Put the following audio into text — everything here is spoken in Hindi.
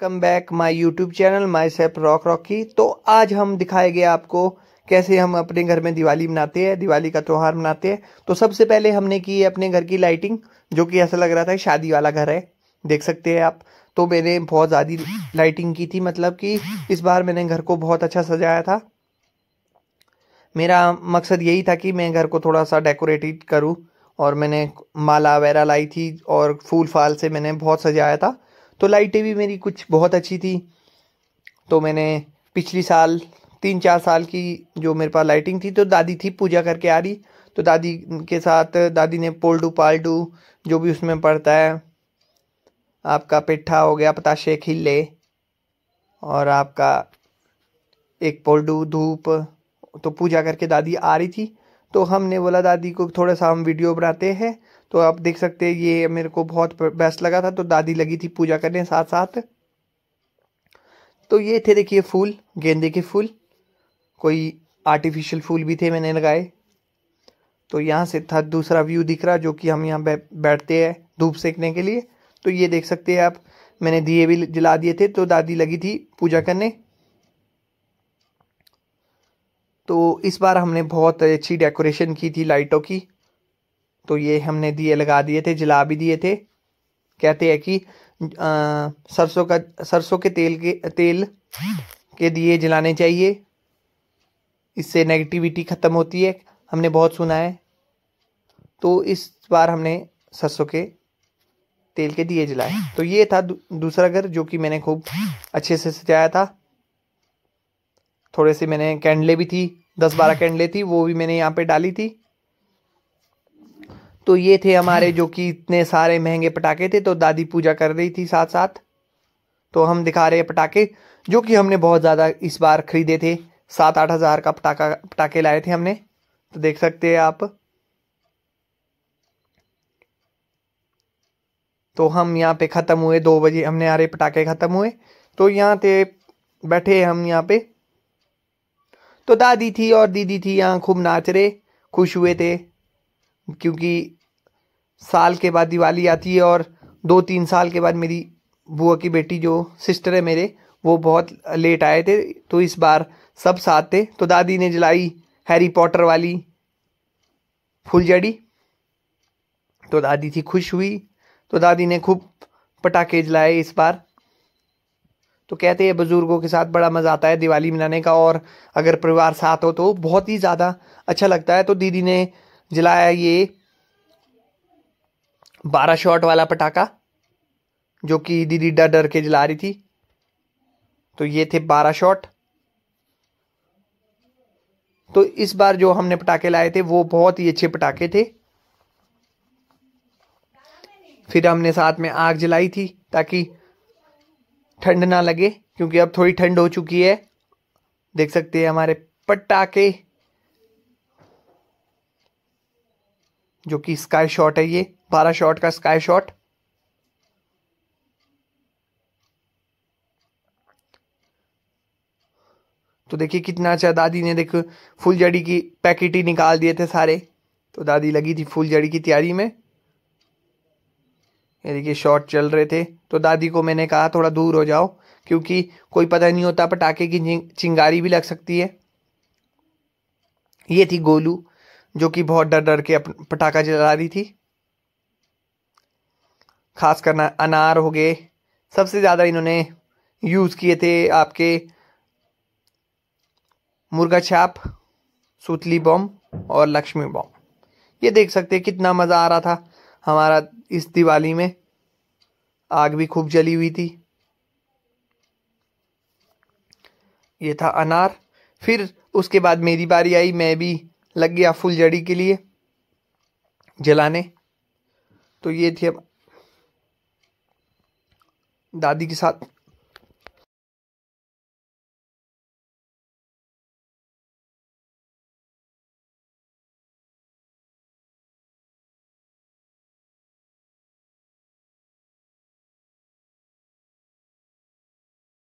come back my YouTube channel my सेप रॉक रॉकी तो आज हम दिखाएंगे आपको कैसे हम अपने घर में दिवाली मनाते हैं दिवाली का त्यौहार मनाते हैं तो सबसे पहले हमने की है अपने घर की लाइटिंग जो कि ऐसा लग रहा था शादी वाला घर है देख सकते हैं आप तो मैंने बहुत ज़्यादा लाइटिंग की थी मतलब कि इस बार मैंने घर को बहुत अच्छा सजाया था मेरा मकसद यही था कि मैं घर को थोड़ा सा डेकोरेटेड करूँ और मैंने माला वगैरह लाई थी और फूल फाल से मैंने बहुत सजाया था तो लाइटें भी मेरी कुछ बहुत अच्छी थी तो मैंने पिछली साल तीन चार साल की जो मेरे पास लाइटिंग थी तो दादी थी पूजा करके आ रही तो दादी के साथ दादी ने पोल्डू पालडू जो भी उसमें पड़ता है आपका पिट्ठा हो गया पताशे खिले और आपका एक पोल्डू धूप तो पूजा करके दादी आ रही थी तो हमने बोला दादी को थोड़ा सा हम वीडियो बनाते हैं तो आप देख सकते हैं ये मेरे को बहुत बेस्ट लगा था तो दादी लगी थी पूजा करने साथ साथ तो ये थे देखिए फूल गेंदे के फूल कोई आर्टिफिशियल फूल भी थे मैंने लगाए तो यहाँ से था दूसरा व्यू दिख रहा जो कि हम यहाँ बैठते हैं धूप सेकने के लिए तो ये देख सकते हैं आप मैंने दिए भी जला दिए थे तो दादी लगी थी पूजा करने तो इस बार हमने बहुत अच्छी डेकोरेशन की थी लाइटों की तो ये हमने दिए लगा दिए थे जला भी दिए थे कहते हैं कि सरसों का सरसों के तेल के तेल के दिए जलाने चाहिए इससे नेगेटिविटी ख़त्म होती है हमने बहुत सुना है तो इस बार हमने सरसों के तेल के दिए जलाए तो ये था दू, दूसरा घर जो कि मैंने खूब अच्छे से सजाया था थोड़े से मैंने कैंडले भी थी दस बारह कैंडले थी वो भी मैंने यहाँ पे डाली थी तो ये थे हमारे जो कि इतने सारे महंगे पटाखे थे तो दादी पूजा कर रही थी साथ साथ तो हम दिखा रहे पटाखे जो कि हमने बहुत ज़्यादा इस बार ख़रीदे थे सात आठ हज़ार का पटाखा पटाखे लाए थे हमने तो देख सकते हैं आप तो हम यहाँ पे ख़त्म हुए दो बजे हमने आ रहे पटाखे ख़त्म हुए तो यहाँ थे बैठे हम यहाँ पे तो दादी थी और दीदी थी यहाँ खूब नाच रहे खुश हुए थे क्योंकि साल के बाद दिवाली आती है और दो तीन साल के बाद मेरी बुआ की बेटी जो सिस्टर है मेरे वो बहुत लेट आए थे तो इस बार सब साथ थे तो दादी ने जलाई हैरी पॉटर वाली फुलझड़ी तो दादी थी खुश हुई तो दादी ने खूब पटाखे जलाए इस बार तो कहते हैं बुज़ुर्गों के साथ बड़ा मज़ा आता है दिवाली मनाने का और अगर परिवार साथ हो तो बहुत ही ज़्यादा अच्छा लगता है तो दीदी ने जलाया ये बारह शॉट वाला पटाखा जो कि दीदी डर डर के जला रही थी तो ये थे बारह शॉट तो इस बार जो हमने पटाखे लाए थे वो बहुत ही अच्छे पटाखे थे फिर हमने साथ में आग जलाई थी ताकि ठंड ना लगे क्योंकि अब थोड़ी ठंड हो चुकी है देख सकते हैं हमारे पटाखे जो कि स्काई शॉट है ये बारह शॉट का स्काई शॉट तो देखिए कितना अच्छा दादी ने देखो फुल जड़ी की पैकेट ही निकाल दिए थे सारे तो दादी लगी थी फुल जड़ी की तैयारी में ये देखिए शॉट चल रहे थे तो दादी को मैंने कहा थोड़ा दूर हो जाओ क्योंकि कोई पता नहीं होता पटाखे की चिंगारी भी लग सकती है ये थी गोलू जो कि बहुत डर डर के पटाखा जला रही थी खास करना अनार हो गए सबसे ज़्यादा इन्होंने यूज़ किए थे आपके मुर्गा छाप सूतली बम और लक्ष्मी बम ये देख सकते कितना मज़ा आ रहा था हमारा इस दिवाली में आग भी खूब जली हुई थी ये था अनार फिर उसके बाद मेरी बारी आई मैं भी लग गया फुलझड़ी के लिए जलाने तो ये थी अब दादी के साथ